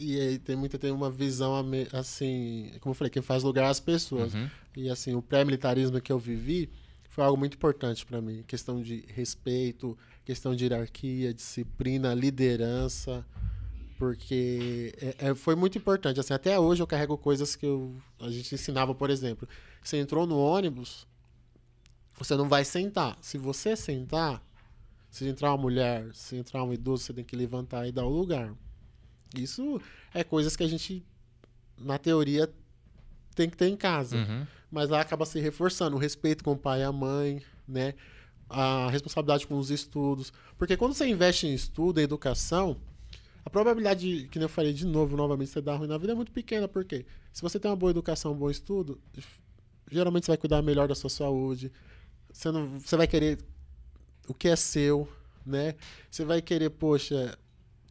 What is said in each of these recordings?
E aí tem muita tem uma visão assim, como eu falei, quem faz lugar às é as pessoas. Uhum. E assim, o pré-militarismo que eu vivi foi algo muito importante para mim, questão de respeito, questão de hierarquia, disciplina, liderança, porque é, é, foi muito importante. Assim, até hoje eu carrego coisas que eu, a gente ensinava, por exemplo, você entrou no ônibus, você não vai sentar. Se você sentar, se entrar uma mulher, se entrar um idoso, você tem que levantar e dar o lugar. Isso é coisas que a gente, na teoria, tem que ter em casa. Uhum. Mas lá acaba se reforçando o respeito com o pai e a mãe, né? A responsabilidade com os estudos. Porque quando você investe em estudo, em educação, a probabilidade, que eu falei de novo, novamente, você dar ruim na vida é muito pequena, porque se você tem uma boa educação, um bom estudo, geralmente você vai cuidar melhor da sua saúde, você, não, você vai querer o que é seu, né? Você vai querer, poxa,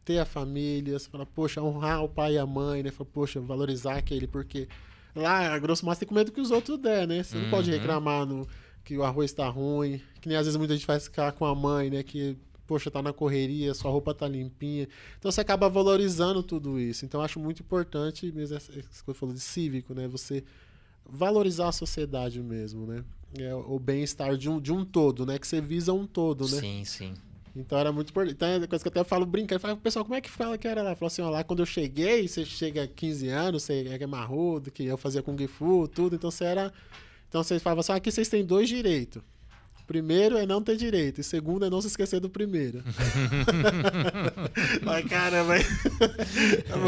ter a família, você fala, poxa, honrar o pai e a mãe, né? Fala, poxa, valorizar aquele, porque lá, a grosso modo, você tem com medo que os outros der, né? Você uhum. não pode uhum. reclamar no, que o arroz está ruim, que nem às vezes muita gente faz ficar com a mãe, né? Que, poxa, tá na correria, sua roupa tá limpinha. Então você acaba valorizando tudo isso. Então eu acho muito importante, mesmo essa coisa falou de cívico, né? Você valorizar a sociedade mesmo, né? É, o bem-estar de um, de um todo, né? Que você visa um todo, né? Sim, sim. Então era muito importante. Então é coisa que eu até falo brincando. Falo, pessoal, como é que fala que era lá? Falou assim, ó, lá quando eu cheguei, você chega 15 anos, você é marrudo, que eu fazia Kung Fu, tudo. Então você era. Então vocês falavam assim, ah, aqui vocês têm dois direitos. Primeiro é não ter direito, e segundo é não se esquecer do primeiro. mas caramba.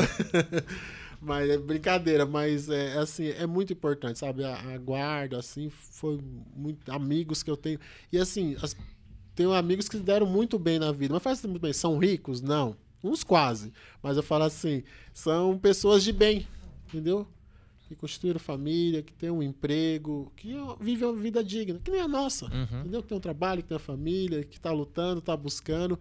mas é brincadeira, mas é, é assim, é muito importante, sabe? A, a guarda, assim, foi muito. Amigos que eu tenho. E assim, as tenho amigos que deram muito bem na vida. Mas faz muito assim, bem. São ricos? Não. Uns quase. Mas eu falo assim, são pessoas de bem, entendeu? Que construíram família, que tem um emprego, que é vivem uma vida digna, que nem a nossa. Uhum. Entendeu? Que tem um trabalho, que tem uma família, que está lutando, está buscando.